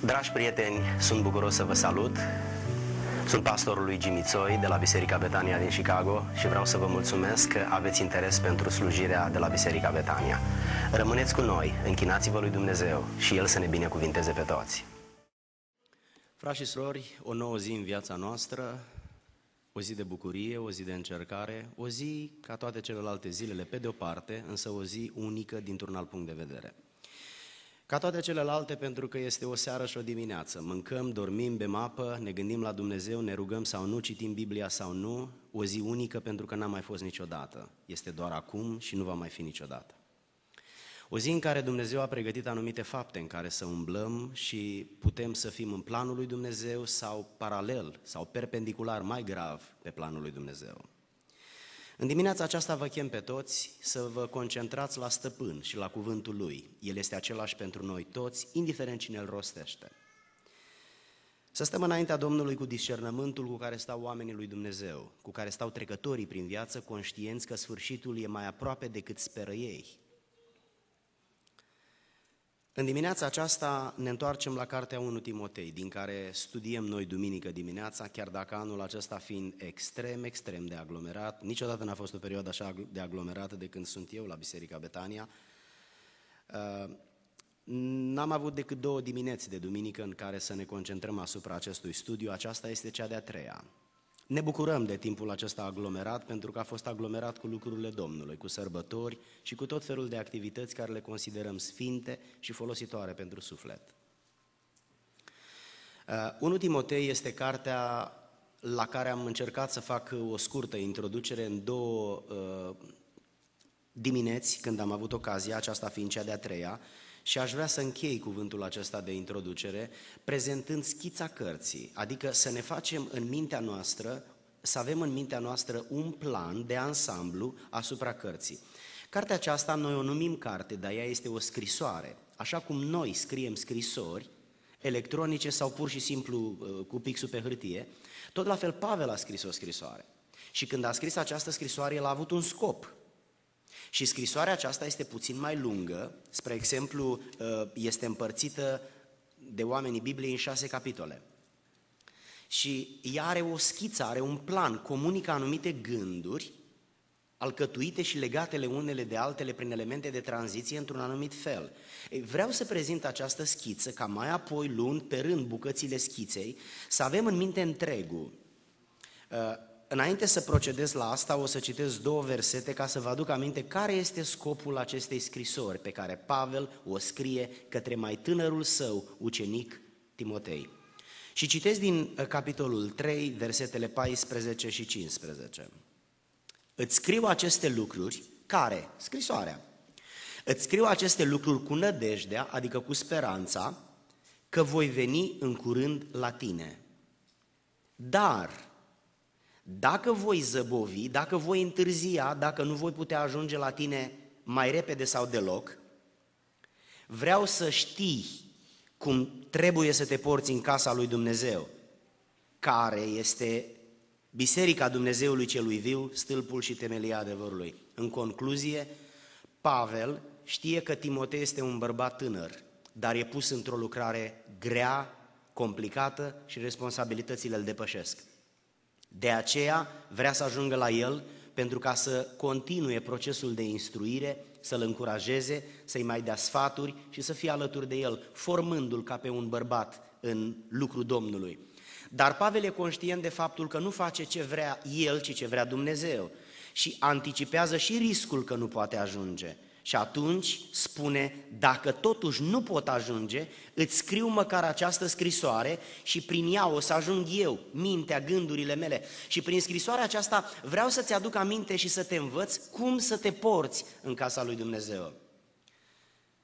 Dragi prieteni, sunt bucuros să vă salut. Sunt pastorul lui Gimițoi de la Biserica Betania din Chicago și vreau să vă mulțumesc că aveți interes pentru slujirea de la Biserica Betania. Rămâneți cu noi, închinați-vă lui Dumnezeu și El să ne binecuvinteze pe toți. Frați și surori, o nouă zi în viața noastră, o zi de bucurie, o zi de încercare, o zi ca toate celelalte zilele pe de o parte, însă o zi unică dintr-un alt punct de vedere. Ca toate celelalte, pentru că este o seară și o dimineață. Mâncăm, dormim, bem apă, ne gândim la Dumnezeu, ne rugăm sau nu, citim Biblia sau nu, o zi unică pentru că n-a mai fost niciodată. Este doar acum și nu va mai fi niciodată. O zi în care Dumnezeu a pregătit anumite fapte în care să umblăm și putem să fim în planul lui Dumnezeu sau paralel sau perpendicular, mai grav, pe planul lui Dumnezeu. În dimineața aceasta vă chem pe toți să vă concentrați la stăpân și la cuvântul lui. El este același pentru noi toți, indiferent cine îl rostește. Să stăm înaintea Domnului cu discernământul cu care stau oamenii lui Dumnezeu, cu care stau trecătorii prin viață, conștienți că sfârșitul e mai aproape decât speră ei. În dimineața aceasta ne întoarcem la Cartea 1 Timotei, din care studiem noi duminică dimineața, chiar dacă anul acesta fiind extrem, extrem de aglomerat, niciodată n-a fost o perioadă așa de aglomerată de când sunt eu la Biserica Betania, uh, N-am avut decât două dimineți de duminică în care să ne concentrăm asupra acestui studiu, aceasta este cea de-a treia. Ne bucurăm de timpul acesta aglomerat pentru că a fost aglomerat cu lucrurile Domnului, cu sărbători și cu tot felul de activități care le considerăm sfinte și folositoare pentru suflet. Uh, 1 Timotei este cartea la care am încercat să fac o scurtă introducere în două uh, dimineți, când am avut ocazia, aceasta fiind cea de-a treia, și aș vrea să închei cuvântul acesta de introducere prezentând schița cărții, adică să ne facem în mintea noastră, să avem în mintea noastră un plan de ansamblu asupra cărții. Cartea aceasta noi o numim carte, dar ea este o scrisoare. Așa cum noi scriem scrisori, electronice sau pur și simplu uh, cu pixul pe hârtie, tot la fel Pavel a scris o scrisoare. Și când a scris această scrisoare, el a avut un scop. Și scrisoarea aceasta este puțin mai lungă, spre exemplu, uh, este împărțită de oamenii Bibliei în șase capitole. Și ea are o schiță, are un plan, comunică anumite gânduri alcătuite și legatele unele de altele prin elemente de tranziție într-un anumit fel. vreau să prezint această schiță ca mai apoi, luni, pe rând, bucățile schiței, să avem în minte întregul. Uh, Înainte să procedez la asta, o să citesc două versete ca să vă aduc aminte care este scopul acestei scrisori pe care Pavel o scrie către mai tânărul său ucenic Timotei. Și citesc din uh, capitolul 3, versetele 14 și 15. Îți scriu aceste lucruri, care? Scrisoarea. Îți scriu aceste lucruri cu nădejdea, adică cu speranța, că voi veni în curând la tine. Dar, dacă voi zăbovi, dacă voi întârzia, dacă nu voi putea ajunge la tine mai repede sau deloc, vreau să știi cum trebuie să te porți în casa lui Dumnezeu, care este Biserica Dumnezeului Celui Viu, stâlpul și temelia adevărului. În concluzie, Pavel știe că Timotei este un bărbat tânăr, dar e pus într-o lucrare grea, complicată și responsabilitățile îl depășesc. De aceea vrea să ajungă la el pentru ca să continue procesul de instruire, să-l încurajeze, să-i mai dea sfaturi și să fie alături de el, formându-l ca pe un bărbat în lucru Domnului. Dar Pavel e conștient de faptul că nu face ce vrea el, ci ce vrea Dumnezeu și anticipează și riscul că nu poate ajunge. Și atunci spune, dacă totuși nu pot ajunge, îți scriu măcar această scrisoare și prin ea o să ajung eu, mintea, gândurile mele. Și prin scrisoarea aceasta vreau să-ți aduc aminte și să te învăț cum să te porți în casa lui Dumnezeu.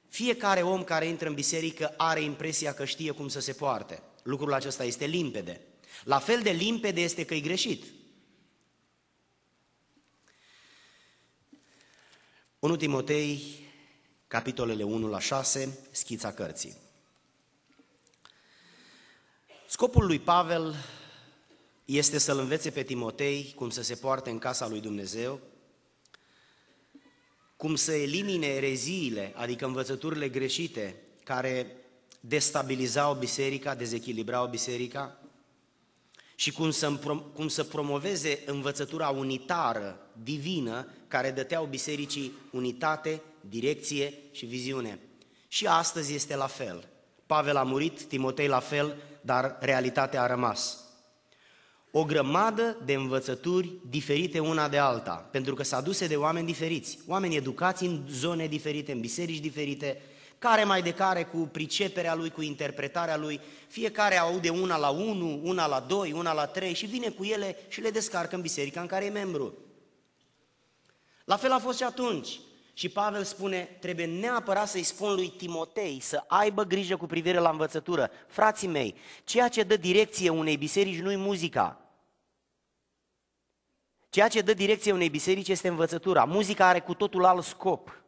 Fiecare om care intră în biserică are impresia că știe cum să se poarte. Lucrul acesta este limpede. La fel de limpede este că e greșit. 1 Timotei, capitolele 1 la 6, schița cărții. Scopul lui Pavel este să-l învețe pe Timotei cum să se poarte în casa lui Dumnezeu, cum să elimine ereziile, adică învățăturile greșite care destabilizau biserica, dezechilibrau biserica, și cum să, cum să promoveze învățătura unitară, divină, care dăteau bisericii unitate, direcție și viziune. Și astăzi este la fel. Pavel a murit, Timotei la fel, dar realitatea a rămas. O grămadă de învățături diferite una de alta, pentru că s-a dus de oameni diferiți, oameni educați în zone diferite, în biserici diferite, care mai de care cu priceperea lui, cu interpretarea lui, fiecare aude una la unu, una la doi, una la trei și vine cu ele și le descarcă în biserica în care e membru. La fel a fost și atunci. Și Pavel spune, trebuie neapărat să-i spun lui Timotei să aibă grijă cu privire la învățătură. Frații mei, ceea ce dă direcție unei biserici nu-i muzica. Ceea ce dă direcție unei biserici este învățătura. Muzica are cu totul alt scop.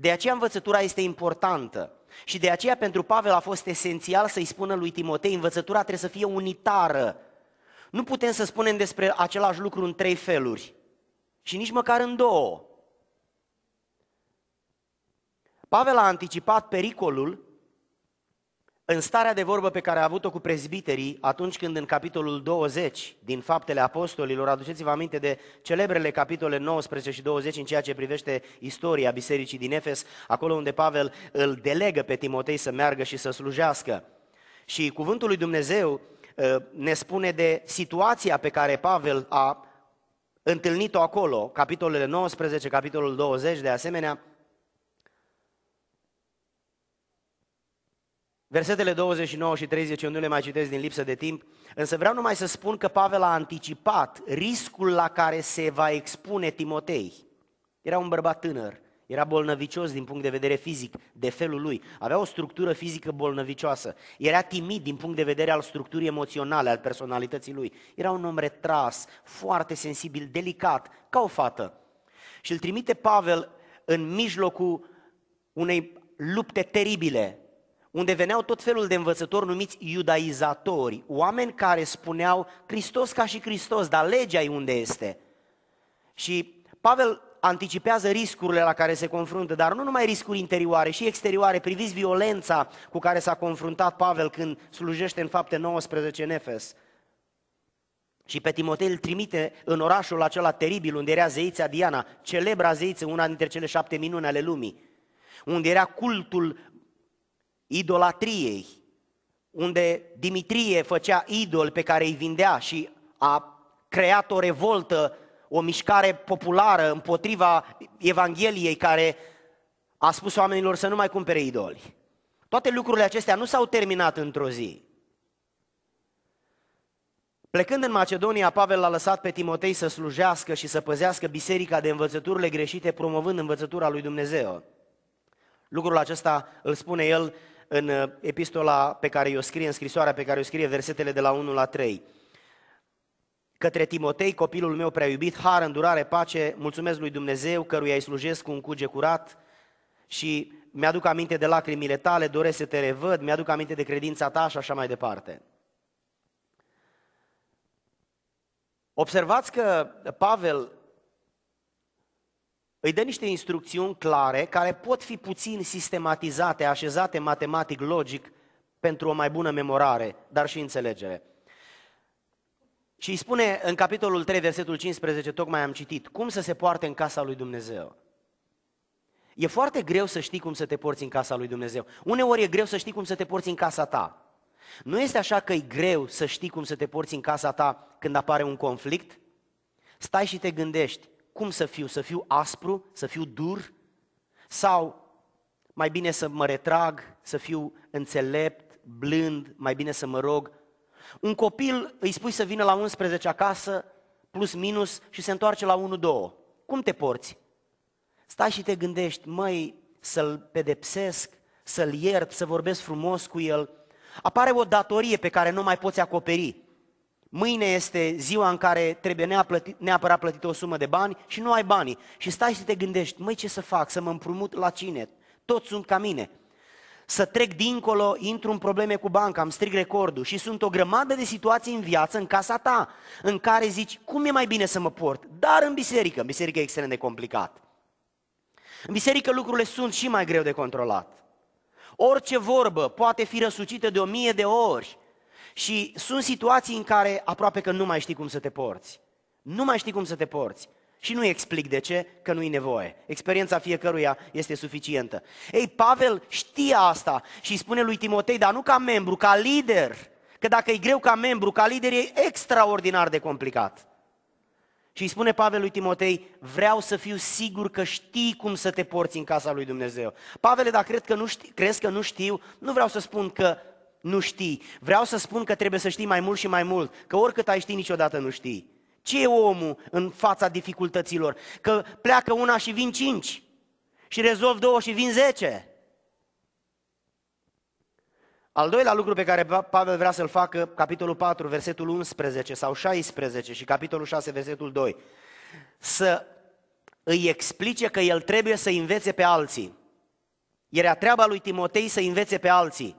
De aceea învățătura este importantă. Și de aceea pentru Pavel a fost esențial să-i spună lui Timotei, învățătura trebuie să fie unitară. Nu putem să spunem despre același lucru în trei feluri și nici măcar în două. Pavel a anticipat pericolul în starea de vorbă pe care a avut-o cu prezbiterii, atunci când în capitolul 20 din Faptele Apostolilor, aduceți-vă aminte de celebrele capitole 19 și 20 în ceea ce privește istoria bisericii din Efes, acolo unde Pavel îl delegă pe Timotei să meargă și să slujească. Și cuvântul lui Dumnezeu ă, ne spune de situația pe care Pavel a întâlnit-o acolo, capitolele 19, capitolul 20 de asemenea, Versetele 29 și 30 eu nu le mai citesc din lipsă de timp, însă vreau numai să spun că Pavel a anticipat riscul la care se va expune Timotei. Era un bărbat tânăr, era bolnăvicios din punct de vedere fizic, de felul lui, avea o structură fizică bolnăvicioasă, era timid din punct de vedere al structurii emoționale, al personalității lui, era un om retras, foarte sensibil, delicat, ca o fată. Și îl trimite Pavel în mijlocul unei lupte teribile unde veneau tot felul de învățători numiți iudaizatori, oameni care spuneau Hristos ca și Hristos, dar legea e unde este. Și Pavel anticipează riscurile la care se confruntă, dar nu numai riscuri interioare, și exterioare. Priviți violența cu care s-a confruntat Pavel când slujește în fapte 19 în Efes. Și pe Timotei îl trimite în orașul acela teribil unde era zeița Diana, celebra zeiță, una dintre cele șapte minuni ale lumii, unde era cultul idolatriei, unde Dimitrie făcea idol pe care îi vindea și a creat o revoltă, o mișcare populară împotriva Evangheliei care a spus oamenilor să nu mai cumpere idoli. Toate lucrurile acestea nu s-au terminat într-o zi. Plecând în Macedonia, Pavel l-a lăsat pe Timotei să slujească și să păzească biserica de învățăturile greșite, promovând învățătura lui Dumnezeu. Lucrul acesta îl spune el în uh, epistola pe care o scrie, în scrisoarea pe care o scrie, versetele de la 1 la 3. Către Timotei, copilul meu prea iubit, har, îndurare, pace, mulțumesc lui Dumnezeu, căruia îi slujesc cu un cuge curat și mi-aduc aminte de lacrimile tale, doresc să te revăd, mi-aduc aminte de credința ta și așa mai departe. Observați că Pavel îi dă niște instrucțiuni clare care pot fi puțin sistematizate, așezate matematic, logic, pentru o mai bună memorare, dar și înțelegere. Și îi spune în capitolul 3, versetul 15, tocmai am citit, cum să se poarte în casa lui Dumnezeu. E foarte greu să știi cum să te porți în casa lui Dumnezeu. Uneori e greu să știi cum să te porți în casa ta. Nu este așa că e greu să știi cum să te porți în casa ta când apare un conflict? Stai și te gândești, cum să fiu? Să fiu aspru? Să fiu dur? Sau mai bine să mă retrag, să fiu înțelept, blând, mai bine să mă rog? Un copil îi spui să vină la 11 acasă, plus minus, și se întoarce la 1-2. Cum te porți? Stai și te gândești, măi, să-l pedepsesc, să-l iert, să vorbesc frumos cu el. Apare o datorie pe care nu mai poți acoperi. Mâine este ziua în care trebuie neapărat plătit o sumă de bani și nu ai banii. Și stai și te gândești, măi ce să fac, să mă împrumut la cine? Toți sunt ca mine. Să trec dincolo, intru în probleme cu banca, am strig recordul și sunt o grămadă de situații în viață, în casa ta, în care zici, cum e mai bine să mă port? Dar în biserică, în biserică e extrem de complicat. În biserică lucrurile sunt și mai greu de controlat. Orice vorbă poate fi răsucită de o mie de ori și sunt situații în care aproape că nu mai știi cum să te porți. Nu mai știi cum să te porți. Și nu explic de ce, că nu-i nevoie. Experiența fiecăruia este suficientă. Ei, Pavel știe asta și spune lui Timotei, dar nu ca membru, ca lider. Că dacă e greu ca membru, ca lider, e extraordinar de complicat. Și îi spune Pavel lui Timotei, vreau să fiu sigur că știi cum să te porți în casa lui Dumnezeu. Pavel, dacă cred că nu știu, crezi că nu știu, nu vreau să spun că nu știi. Vreau să spun că trebuie să știi mai mult și mai mult, că oricât ai ști, niciodată nu știi. Ce e omul în fața dificultăților? Că pleacă una și vin cinci și rezolv două și vin zece. Al doilea lucru pe care Pavel vrea să-l facă, capitolul 4, versetul 11 sau 16 și capitolul 6, versetul 2, să îi explice că el trebuie să învețe pe alții. Era treaba lui Timotei să învețe pe alții.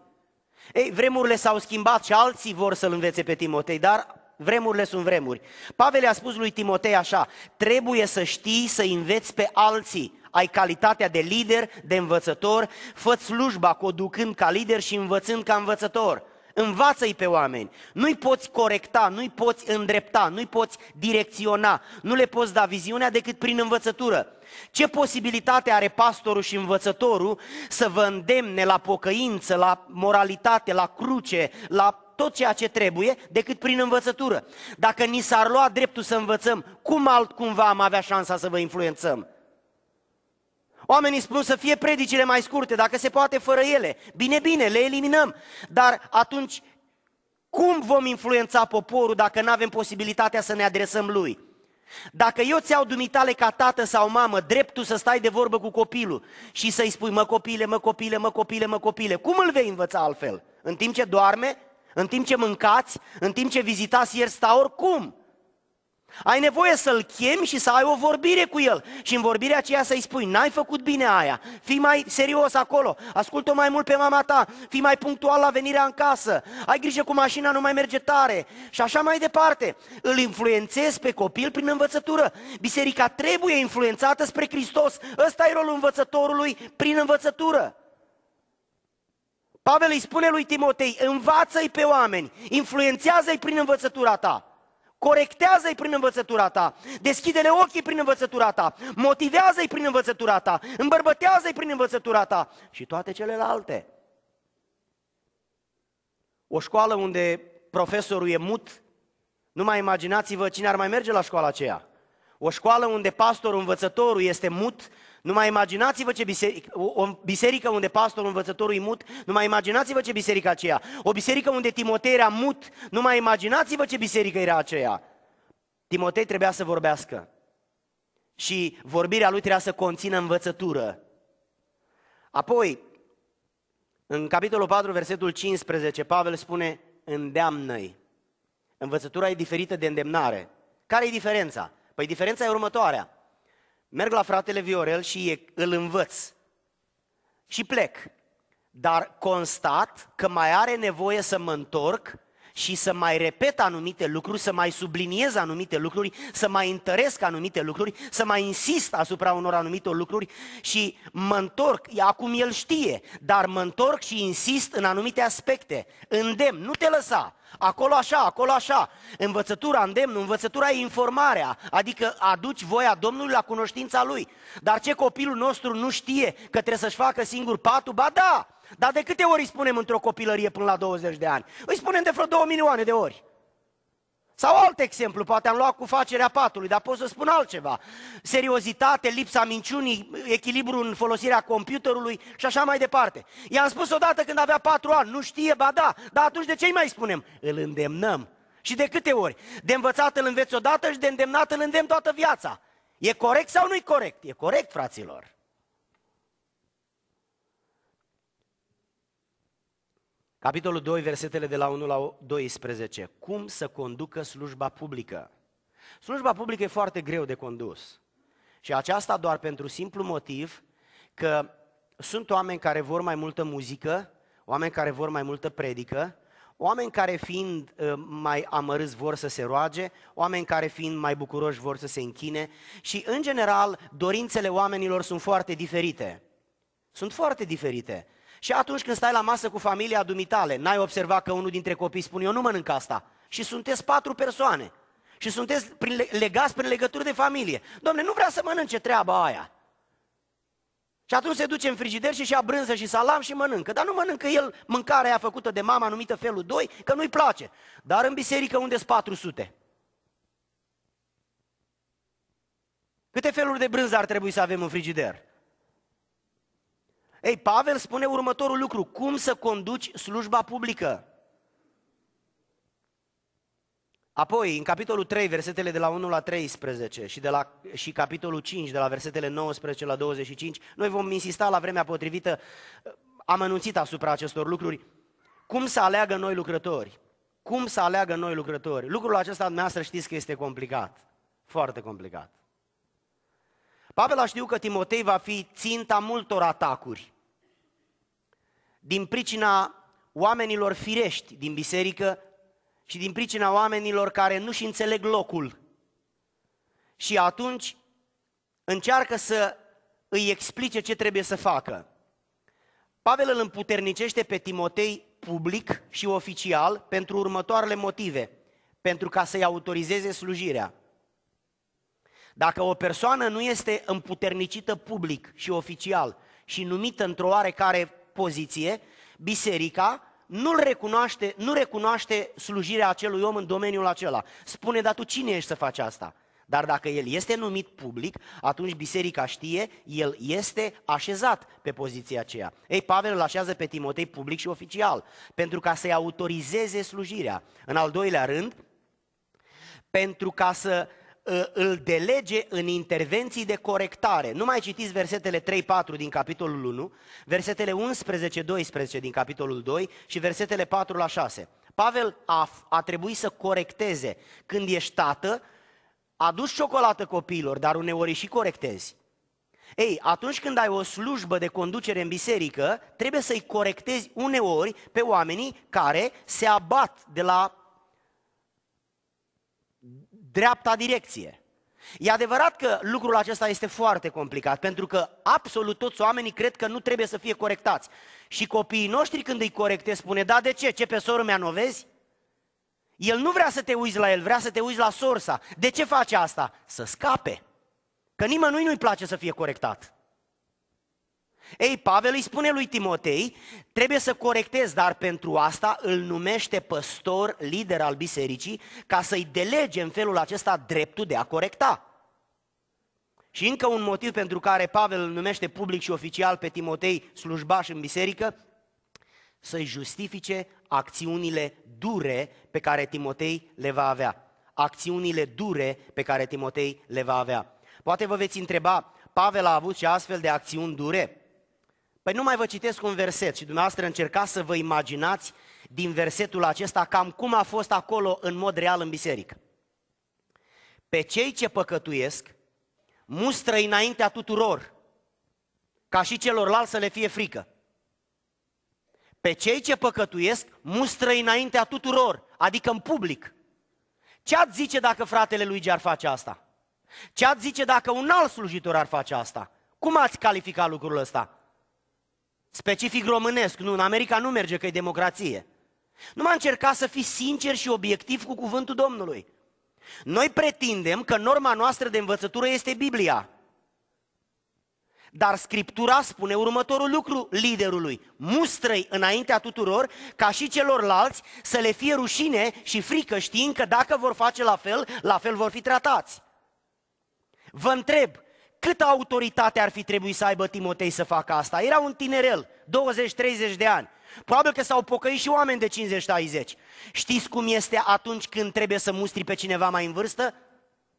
Ei, vremurile s-au schimbat și alții vor să-l învețe pe Timotei, dar vremurile sunt vremuri. Pavel a spus lui Timotei așa, trebuie să știi să înveți pe alții. Ai calitatea de lider, de învățător, fă slujba conducând ca lider și învățând ca învățător. Învață-i pe oameni. Nu-i poți corecta, nu-i poți îndrepta, nu-i poți direcționa, nu le poți da viziunea decât prin învățătură. Ce posibilitate are pastorul și învățătorul să vă îndemne la pocăință, la moralitate, la cruce, la tot ceea ce trebuie decât prin învățătură. Dacă ni s-ar lua dreptul să învățăm, cum altcumva am avea șansa să vă influențăm? Oamenii spun să fie predicile mai scurte, dacă se poate fără ele. Bine, bine, le eliminăm. Dar atunci cum vom influența poporul dacă nu avem posibilitatea să ne adresăm lui? Dacă eu ți-au dumitale ca tată sau mamă dreptul să stai de vorbă cu copilul și să-i spui, mă copile, mă copile, mă copile, mă copile, cum îl vei învăța altfel? În timp ce doarme? În timp ce mâncați? În timp ce vizitați ieri stau? oricum? Ai nevoie să-l chemi și să ai o vorbire cu el. Și în vorbirea aceea să-i spui, n-ai făcut bine aia, fii mai serios acolo, ascultă mai mult pe mama ta, fii mai punctual la venirea în casă, ai grijă cu mașina, nu mai merge tare. Și așa mai departe. Îl influențezi pe copil prin învățătură. Biserica trebuie influențată spre Hristos. Ăsta e rolul învățătorului prin învățătură. Pavel îi spune lui Timotei, învață-i pe oameni, influențează-i prin învățătura ta. Corectează-i prin învățătura ta. Deschide-le ochii prin învățătura ta. Motivează-i prin învățătura ta. Îmbărbătează-i prin învățătura ta. Și toate celelalte. O școală unde profesorul e mut, nu mai imaginați-vă cine ar mai merge la școala aceea. O școală unde pastorul, învățătorul este mut, nu mai imaginați-vă ce biserică, o, o biserică unde pastorul, învățătorul e mut, mai imaginați-vă ce biserică aceea. O biserică unde Timotei era mut, mai imaginați-vă ce biserică era aceea. Timotei trebuia să vorbească și vorbirea lui trebuia să conțină învățătură. Apoi, în capitolul 4, versetul 15, Pavel spune, îndeamnă-i. Învățătura e diferită de îndemnare. Care e diferența? Păi diferența e următoarea merg la fratele Viorel și îl învăț. Și plec. Dar constat că mai are nevoie să mă întorc și să mai repet anumite lucruri, să mai subliniez anumite lucruri, să mai întăresc anumite lucruri, să mai insist asupra unor anumite lucruri și mă întorc, acum el știe, dar mă întorc și insist în anumite aspecte. Îndemn, nu te lăsa, acolo așa, acolo așa. Învățătura, îndemn, învățătura e informarea, adică aduci voia Domnului la cunoștința Lui. Dar ce copilul nostru nu știe că trebuie să-și facă singur patul? Ba da, dar de câte ori îi spunem într-o copilărie până la 20 de ani? Îi spunem de vreo 2 milioane de ori. Sau alt exemplu, poate am luat cu facerea patului, dar pot să spun altceva. Seriozitate, lipsa minciunii, echilibru în folosirea computerului și așa mai departe. I-am spus odată când avea patru ani, nu știe, ba da, dar atunci de ce îi mai spunem? Îl îndemnăm. Și de câte ori? De învățat îl înveți odată și de îndemnat îl îndemn toată viața. E corect sau nu-i corect? E corect, fraților. Capitolul 2, versetele de la 1 la 12. Cum să conducă slujba publică? Slujba publică e foarte greu de condus. Și aceasta doar pentru simplu motiv că sunt oameni care vor mai multă muzică, oameni care vor mai multă predică, oameni care fiind ă, mai amărâți vor să se roage, oameni care fiind mai bucuroși vor să se închine și în general dorințele oamenilor sunt foarte diferite. Sunt foarte diferite. Și atunci când stai la masă cu familia dumitale, n-ai observat că unul dintre copii spune, eu nu mănânc asta. Și sunteți patru persoane. Și sunteți prin, legați prin legături de familie. Domne, nu vrea să mănânce treaba aia. Și atunci se duce în frigider și ia brânză și salam și mănâncă. Dar nu mănâncă el mâncarea aia făcută de mama numită felul 2, că nu-i place. Dar în biserică unde sunt 400? Câte feluri de brânză ar trebui să avem în frigider? Ei, Pavel spune următorul lucru, cum să conduci slujba publică? Apoi, în capitolul 3, versetele de la 1 la 13 și, de la, și capitolul 5, de la versetele 19 la 25, noi vom insista la vremea potrivită, am anunțit asupra acestor lucruri, cum să aleagă noi lucrători. Cum să aleagă noi lucrători. Lucrul acesta dumneavoastră știți că este complicat, foarte complicat. Pavel a știut că Timotei va fi ținta multor atacuri. Din pricina oamenilor firești din biserică și din pricina oamenilor care nu-și înțeleg locul. Și atunci încearcă să îi explice ce trebuie să facă. Pavel îl împuternicește pe Timotei public și oficial pentru următoarele motive, pentru ca să-i autorizeze slujirea. Dacă o persoană nu este împuternicită public și oficial și numită într-o oarecare poziție, biserica nu l recunoaște, nu recunoaște slujirea acelui om în domeniul acela. Spune, dar tu cine ești să faci asta? Dar dacă el este numit public, atunci biserica știe, el este așezat pe poziția aceea. Ei, Pavel îl așează pe Timotei public și oficial, pentru ca să-i autorizeze slujirea. În al doilea rând, pentru ca să Uh, îl delege în intervenții de corectare. Nu mai citiți versetele 3-4 din capitolul 1, versetele 11-12 din capitolul 2 și versetele 4 la 6. Pavel a, a trebuit să corecteze. Când ești tată, aduci ciocolată copiilor, dar uneori și corectezi. Ei, atunci când ai o slujbă de conducere în biserică, trebuie să-i corectezi uneori pe oamenii care se abat de la dreapta direcție. E adevărat că lucrul acesta este foarte complicat, pentru că absolut toți oamenii cred că nu trebuie să fie corectați. Și copiii noștri când îi corectez spune, da, de ce? Ce pe soră mea nu vezi? El nu vrea să te uiți la el, vrea să te uiți la sorsa. De ce face asta? Să scape. Că nimănui nu-i place să fie corectat. Ei, Pavel îi spune lui Timotei, trebuie să corectezi, dar pentru asta îl numește păstor, lider al bisericii, ca să-i delege în felul acesta dreptul de a corecta. Și încă un motiv pentru care Pavel îl numește public și oficial pe Timotei slujbaș în biserică, să-i justifice acțiunile dure pe care Timotei le va avea. Acțiunile dure pe care Timotei le va avea. Poate vă veți întreba, Pavel a avut și astfel de acțiuni dure? Păi nu mai vă citesc un verset și dumneavoastră încercați să vă imaginați din versetul acesta cam cum a fost acolo în mod real în biserică. Pe cei ce păcătuiesc, mustră înaintea tuturor, ca și celorlalți să le fie frică. Pe cei ce păcătuiesc, mustră înaintea tuturor, adică în public. Ce ați zice dacă fratele lui ar face asta? Ce ați zice dacă un alt slujitor ar face asta? Cum ați califica lucrul ăsta? specific românesc, nu, în America nu merge că e democrație. Nu m-a încercat să fii sincer și obiectiv cu cuvântul Domnului. Noi pretindem că norma noastră de învățătură este Biblia. Dar Scriptura spune următorul lucru liderului. Mustrăi înaintea tuturor, ca și celorlalți, să le fie rușine și frică știind că dacă vor face la fel, la fel vor fi tratați. Vă întreb, Câtă autoritate ar fi trebuit să aibă Timotei să facă asta? Era un tinerel, 20-30 de ani. Probabil că s-au pocăit și oameni de 50-60. Știți cum este atunci când trebuie să mustri pe cineva mai în vârstă?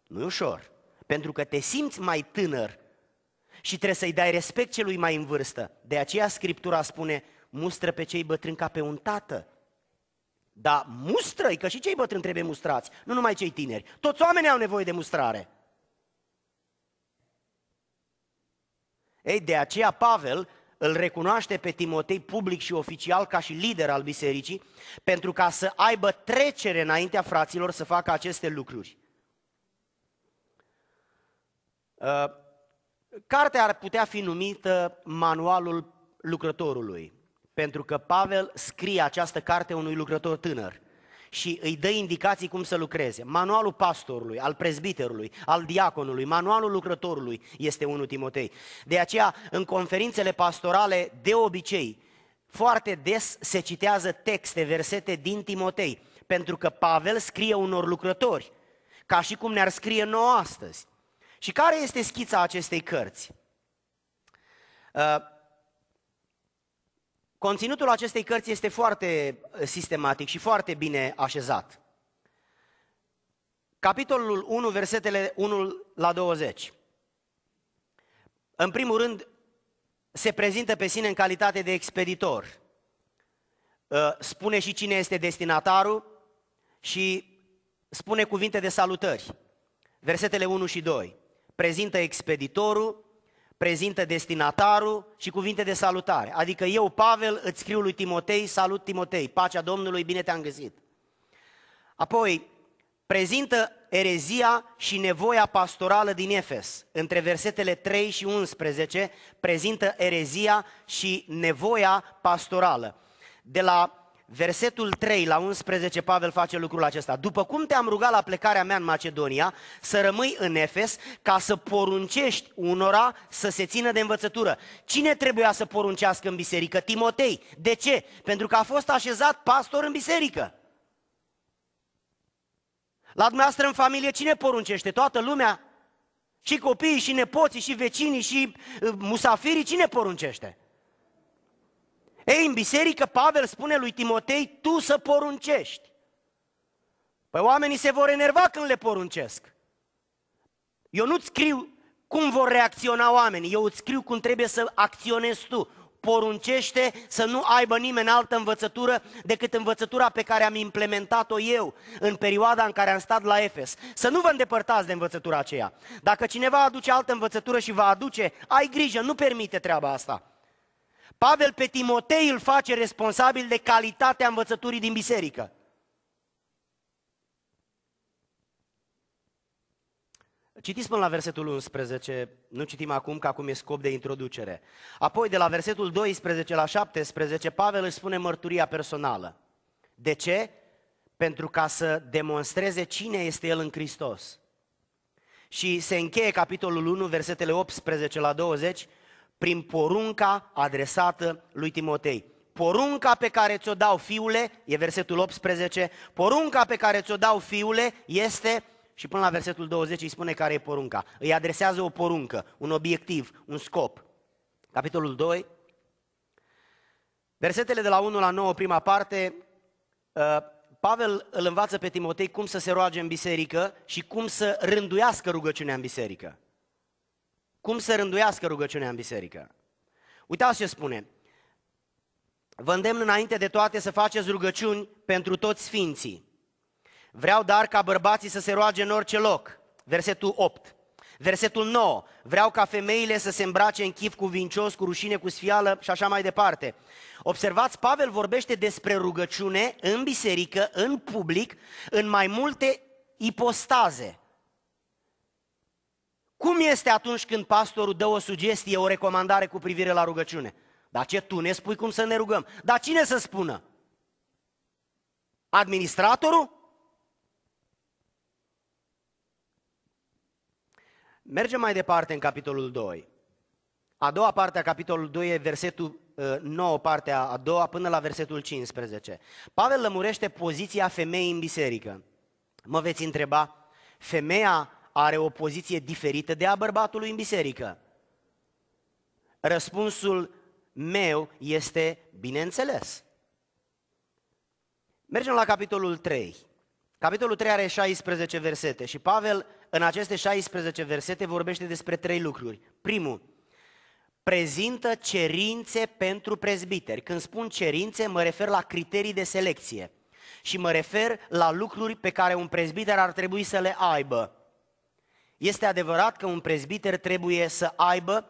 nu e ușor. Pentru că te simți mai tânăr și trebuie să-i dai respect celui mai în vârstă. De aceea Scriptura spune, mustră pe cei bătrâni ca pe un tată. Dar mustră că și cei bătrâni trebuie mustrați, nu numai cei tineri. Toți oamenii au nevoie de mustrare. Ei, de aceea Pavel îl recunoaște pe Timotei public și oficial ca și lider al bisericii, pentru ca să aibă trecere înaintea fraților să facă aceste lucruri. Uh, cartea ar putea fi numită Manualul lucrătorului, pentru că Pavel scrie această carte unui lucrător tânăr și îi dă indicații cum să lucreze. Manualul pastorului, al prezbiterului, al diaconului, manualul lucrătorului este 1 Timotei. De aceea, în conferințele pastorale, de obicei, foarte des se citează texte, versete din Timotei, pentru că Pavel scrie unor lucrători, ca și cum ne-ar scrie nouă astăzi. Și care este schița acestei cărți? Uh, Conținutul acestei cărți este foarte uh, sistematic și foarte bine așezat. Capitolul 1, versetele 1 la 20. În primul rând, se prezintă pe sine în calitate de expeditor. Uh, spune și cine este destinatarul și spune cuvinte de salutări. Versetele 1 și 2. Prezintă expeditorul, prezintă destinatarul și cuvinte de salutare. Adică eu, Pavel, îți scriu lui Timotei, salut Timotei, pacea Domnului, bine te-am găsit. Apoi, prezintă erezia și nevoia pastorală din Efes. Între versetele 3 și 11 prezintă erezia și nevoia pastorală. De la Versetul 3 la 11, Pavel face lucrul acesta. După cum te-am rugat la plecarea mea în Macedonia, să rămâi în Efes ca să poruncești unora să se țină de învățătură. Cine trebuia să poruncească în biserică? Timotei. De ce? Pentru că a fost așezat pastor în biserică. La dumneavoastră în familie cine poruncește? Toată lumea? Și copiii, și nepoții, și vecinii, și uh, musafirii, cine poruncește? Ei, în biserică Pavel spune lui Timotei, tu să poruncești. Păi oamenii se vor enerva când le poruncesc. Eu nu-ți scriu cum vor reacționa oamenii, eu îți scriu cum trebuie să acționezi tu. Poruncește să nu aibă nimeni altă învățătură decât învățătura pe care am implementat-o eu în perioada în care am stat la Efes. Să nu vă îndepărtați de învățătura aceea. Dacă cineva aduce altă învățătură și va aduce, ai grijă, nu permite treaba asta. Pavel pe Timotei îl face responsabil de calitatea învățăturii din biserică. Citiți până la versetul 11, nu citim acum, că acum e scop de introducere. Apoi, de la versetul 12 la 17, Pavel își spune mărturia personală. De ce? Pentru ca să demonstreze cine este el în Hristos. Și se încheie capitolul 1, versetele 18 la 20, prin porunca adresată lui Timotei. Porunca pe care ți-o dau, fiule, e versetul 18, porunca pe care ți-o dau, fiule, este, și până la versetul 20 îi spune care e porunca. Îi adresează o poruncă, un obiectiv, un scop. Capitolul 2, versetele de la 1 la 9, prima parte, ă, Pavel îl învață pe Timotei cum să se roage în biserică și cum să rânduiască rugăciunea în biserică cum să rânduiască rugăciunea în biserică. Uitați ce spune. Vă îndemn înainte de toate să faceți rugăciuni pentru toți sfinții. Vreau dar ca bărbații să se roage în orice loc. Versetul 8. Versetul 9. Vreau ca femeile să se îmbrace în chif vincios, cu rușine, cu sfială și așa mai departe. Observați, Pavel vorbește despre rugăciune în biserică, în public, în mai multe ipostaze. Cum este atunci când pastorul dă o sugestie, o recomandare cu privire la rugăciune? Dar ce tu ne spui cum să ne rugăm? Dar cine să spună? Administratorul? Mergem mai departe în capitolul 2. A doua parte a capitolului 2 e versetul 9, ă, partea a doua, până la versetul 15. Pavel lămurește poziția femeii în biserică. Mă veți întreba, femeia are o poziție diferită de a bărbatului în biserică? Răspunsul meu este bineînțeles. Mergem la capitolul 3. Capitolul 3 are 16 versete și Pavel în aceste 16 versete vorbește despre trei lucruri. Primul, prezintă cerințe pentru prezbiteri. Când spun cerințe, mă refer la criterii de selecție și mă refer la lucruri pe care un prezbiter ar trebui să le aibă. Este adevărat că un prezbiter trebuie să aibă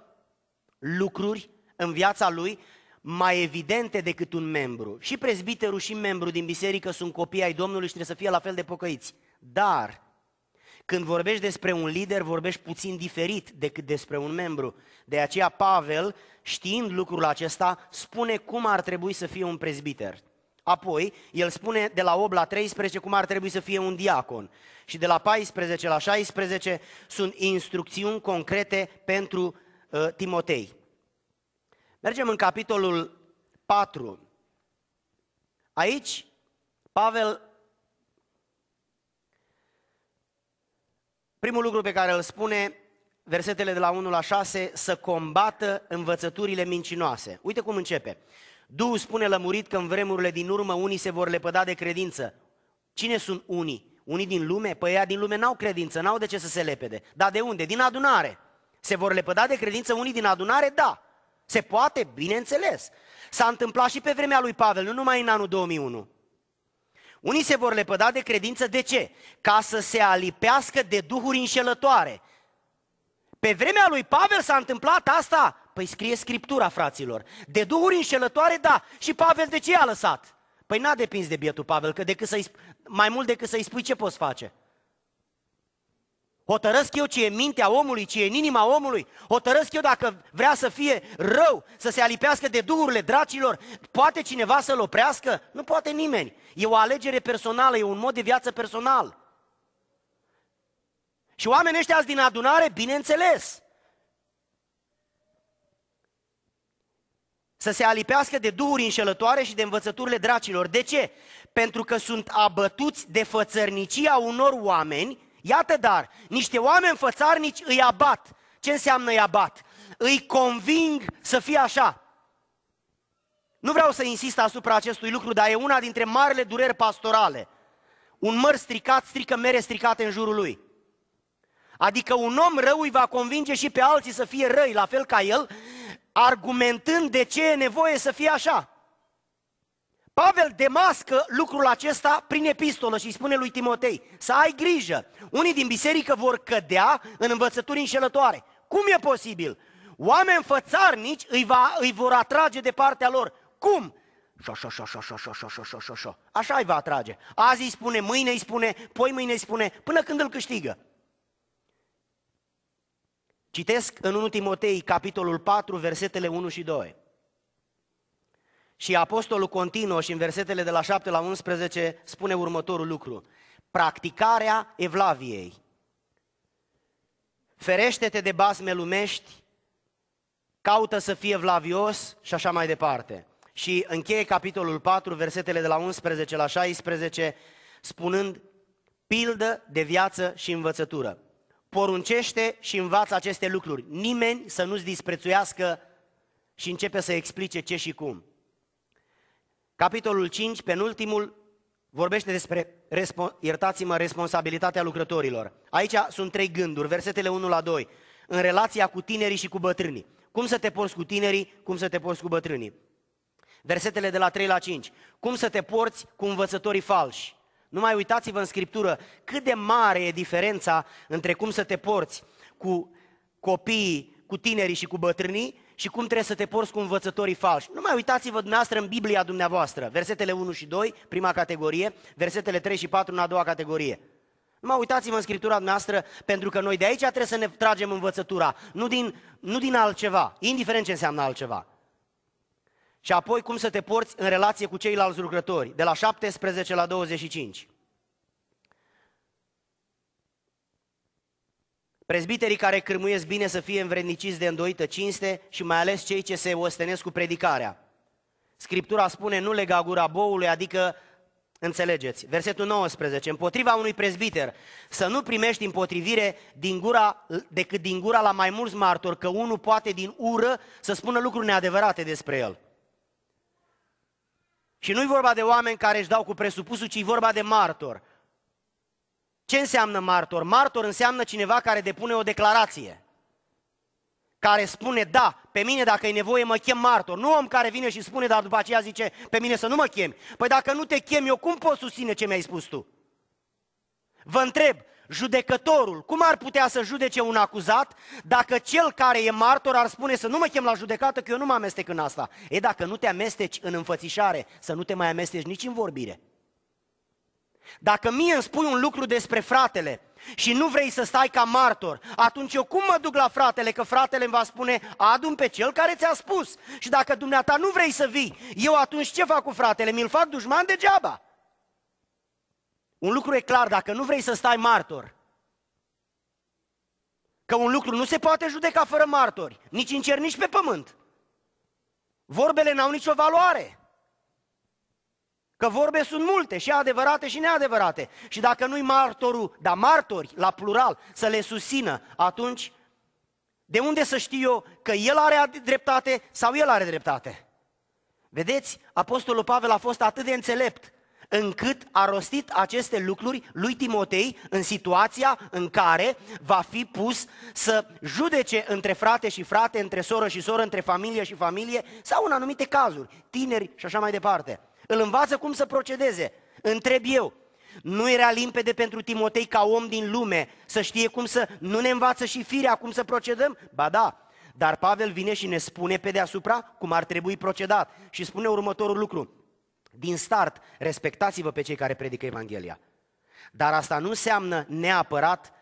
lucruri în viața lui mai evidente decât un membru. Și prezbiterul și membru din biserică sunt copii ai Domnului și trebuie să fie la fel de pocăiți. Dar când vorbești despre un lider, vorbești puțin diferit decât despre un membru. De aceea Pavel, știind lucrul acesta, spune cum ar trebui să fie un prezbiter. Apoi, el spune de la 8 la 13 cum ar trebui să fie un diacon și de la 14 la 16 sunt instrucțiuni concrete pentru uh, Timotei. Mergem în capitolul 4. Aici, Pavel, primul lucru pe care îl spune, versetele de la 1 la 6, să combată învățăturile mincinoase. Uite cum începe. Duhul spune lămurit că în vremurile din urmă unii se vor lepăda de credință. Cine sunt unii? Unii din lume? Păi ea din lume n-au credință, n-au de ce să se lepede. Dar de unde? Din adunare. Se vor lepăda de credință unii din adunare? Da. Se poate? Bineînțeles. S-a întâmplat și pe vremea lui Pavel, nu numai în anul 2001. Unii se vor lepăda de credință, de ce? Ca să se alipească de duhuri înșelătoare. Pe vremea lui Pavel s-a întâmplat asta Păi scrie Scriptura, fraților. De duhuri înșelătoare, da. Și Pavel de ce a lăsat? Păi n-a depins de bietul Pavel, că decât să mai mult decât să-i spui ce poți face. Hotărăsc eu ce e mintea omului, ce e în inima omului. Hotărăsc eu dacă vrea să fie rău, să se alipească de duhurile dracilor. Poate cineva să-l oprească? Nu poate nimeni. E o alegere personală, e un mod de viață personal. Și oamenii ăștia din adunare, bineînțeles, să se alipească de duhuri înșelătoare și de învățăturile dracilor. De ce? Pentru că sunt abătuți de fățărnicia unor oameni. Iată dar, niște oameni fățarnici îi abat. Ce înseamnă îi abat? Îi conving să fie așa. Nu vreau să insist asupra acestui lucru, dar e una dintre marile dureri pastorale. Un măr stricat strică mere stricate în jurul lui. Adică un om rău îi va convinge și pe alții să fie răi, la fel ca el, argumentând de ce e nevoie să fie așa. Pavel demască lucrul acesta prin epistolă și îi spune lui Timotei, să ai grijă, unii din biserică vor cădea în învățături înșelătoare. Cum e posibil? Oameni fățarnici îi, va, îi vor atrage de partea lor. Cum? Așa, așa, așa, așa, așa, așa, așa, așa, așa îi va atrage. Azi îi spune, mâine îi spune, poi mâine îi spune, până când îl câștigă. Citesc în 1 Timotei, capitolul 4, versetele 1 și 2. Și apostolul continuă și în versetele de la 7 la 11 spune următorul lucru. Practicarea evlaviei. Ferește-te de basme lumești, caută să fie vlavios și așa mai departe. Și încheie capitolul 4, versetele de la 11 la 16, spunând pildă de viață și învățătură poruncește și învață aceste lucruri. Nimeni să nu-ți disprețuiască și începe să explice ce și cum. Capitolul 5, penultimul, vorbește despre, iertați-mă, responsabilitatea lucrătorilor. Aici sunt trei gânduri, versetele 1 la 2, în relația cu tinerii și cu bătrânii. Cum să te porți cu tinerii, cum să te porți cu bătrânii. Versetele de la 3 la 5, cum să te porți cu învățătorii falși. Nu mai uitați-vă în Scriptură cât de mare e diferența între cum să te porți cu copiii, cu tinerii și cu bătrânii și cum trebuie să te porți cu învățătorii falși. Nu mai uitați-vă dumneavoastră în Biblia dumneavoastră, versetele 1 și 2, prima categorie, versetele 3 și 4 în a doua categorie. Nu mai uitați-vă în Scriptura noastră, pentru că noi de aici trebuie să ne tragem învățătura, nu din, nu din altceva, indiferent ce înseamnă altceva. Și apoi cum să te porți în relație cu ceilalți lucrători, de la 17 la 25. Prezbiterii care cârmuiesc bine să fie învredniciți de îndoită cinste și mai ales cei ce se ostenesc cu predicarea. Scriptura spune, nu lega gura boului, adică Înțelegeți. Versetul 19. Împotriva unui prezbiter să nu primești împotrivire din gura, decât din gura la mai mulți martori, că unul poate din ură să spună lucruri neadevărate despre el. Și nu-i vorba de oameni care își dau cu presupusul, ci e vorba de martor. Ce înseamnă martor? Martor înseamnă cineva care depune o declarație. Care spune, da, pe mine dacă e nevoie mă chem martor. Nu om care vine și spune, dar după aceea zice, pe mine să nu mă chemi. Păi dacă nu te chem eu, cum pot susține ce mi-ai spus tu? Vă întreb, judecătorul, cum ar putea să judece un acuzat dacă cel care e martor ar spune să nu mă chem la judecată că eu nu mă amestec în asta? E dacă nu te amesteci în înfățișare, să nu te mai amesteci nici în vorbire. Dacă mie îmi spui un lucru despre fratele și nu vrei să stai ca martor, atunci eu cum mă duc la fratele? Că fratele îmi va spune, adun pe cel care ți-a spus. Și dacă dumneata nu vrei să vii, eu atunci ce fac cu fratele? Mi-l fac dușman degeaba. Un lucru e clar, dacă nu vrei să stai martor, că un lucru nu se poate judeca fără martori, nici în cer, nici pe pământ. Vorbele n-au nicio valoare. Că vorbe sunt multe, și adevărate și neadevărate. Și dacă nu-i martorul, dar martori, la plural, să le susțină, atunci de unde să știu eu că el are dreptate sau el are dreptate? Vedeți, Apostolul Pavel a fost atât de înțelept încât a rostit aceste lucruri lui Timotei în situația în care va fi pus să judece între frate și frate, între soră și soră, între familie și familie sau în anumite cazuri, tineri și așa mai departe. Îl învață cum să procedeze. Întreb eu, nu era limpede pentru Timotei ca om din lume să știe cum să... Nu ne învață și firea cum să procedăm? Ba da, dar Pavel vine și ne spune pe deasupra cum ar trebui procedat și spune următorul lucru. Din start, respectați-vă pe cei care predică Evanghelia. Dar asta nu înseamnă neapărat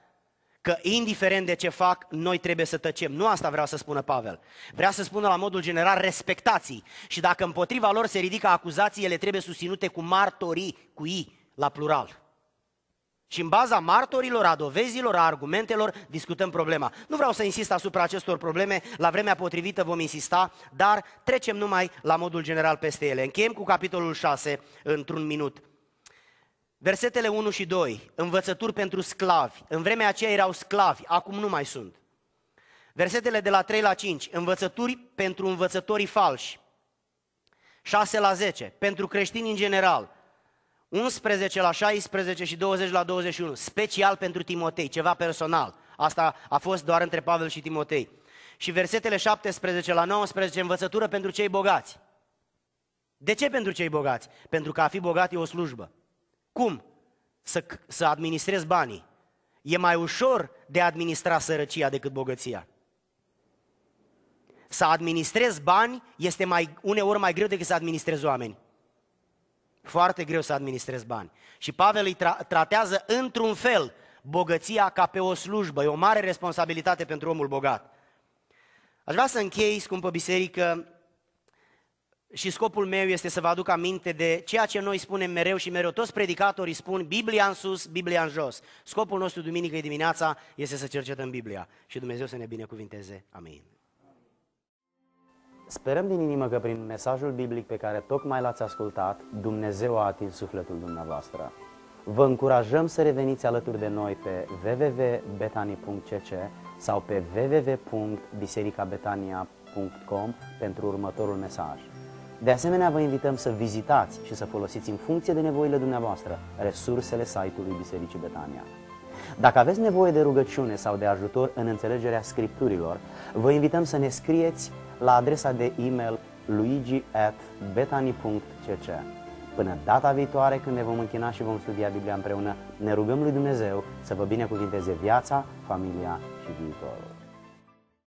că indiferent de ce fac, noi trebuie să tăcem. Nu asta vreau să spună Pavel. Vrea să spună la modul general respectații și dacă împotriva lor se ridică acuzații, ele trebuie susținute cu martorii, cu i, la plural. Și în baza martorilor, a dovezilor, a argumentelor, discutăm problema. Nu vreau să insist asupra acestor probleme, la vremea potrivită vom insista, dar trecem numai la modul general peste ele. Încheiem cu capitolul 6 într-un minut. Versetele 1 și 2, învățături pentru sclavi. În vremea aceea erau sclavi, acum nu mai sunt. Versetele de la 3 la 5, învățături pentru învățătorii falși. 6 la 10, pentru creștini în general. 11 la 16 și 20 la 21, special pentru Timotei, ceva personal. Asta a fost doar între Pavel și Timotei. Și versetele 17 la 19, învățătură pentru cei bogați. De ce pentru cei bogați? Pentru că a fi bogat e o slujbă. Cum? Să, să administrezi banii. E mai ușor de a administra sărăcia decât bogăția. Să administrezi bani este mai, uneori mai greu decât să administrezi oameni. Foarte greu să administrezi bani. Și Pavel îi tra- tratează într-un fel bogăția ca pe o slujbă. E o mare responsabilitate pentru omul bogat. Aș vrea să închei, scumpă biserică, și scopul meu este să vă aduc aminte de ceea ce noi spunem mereu și mereu. Toți predicatorii spun Biblia în sus, Biblia în jos. Scopul nostru duminică dimineața este să cercetăm Biblia. Și Dumnezeu să ne binecuvinteze. Amin. Sperăm din inimă că prin mesajul biblic pe care tocmai l-ați ascultat, Dumnezeu a atins sufletul dumneavoastră. Vă încurajăm să reveniți alături de noi pe www.betani.cc sau pe www.bisericabetania.com pentru următorul mesaj. De asemenea, vă invităm să vizitați și să folosiți în funcție de nevoile dumneavoastră resursele site-ului Bisericii Betania. Dacă aveți nevoie de rugăciune sau de ajutor în înțelegerea scripturilor, vă invităm să ne scrieți la adresa de e-mail luigi.betani.cc Până data viitoare, când ne vom închina și vom studia Biblia împreună, ne rugăm lui Dumnezeu să vă binecuvinteze viața, familia și viitorul.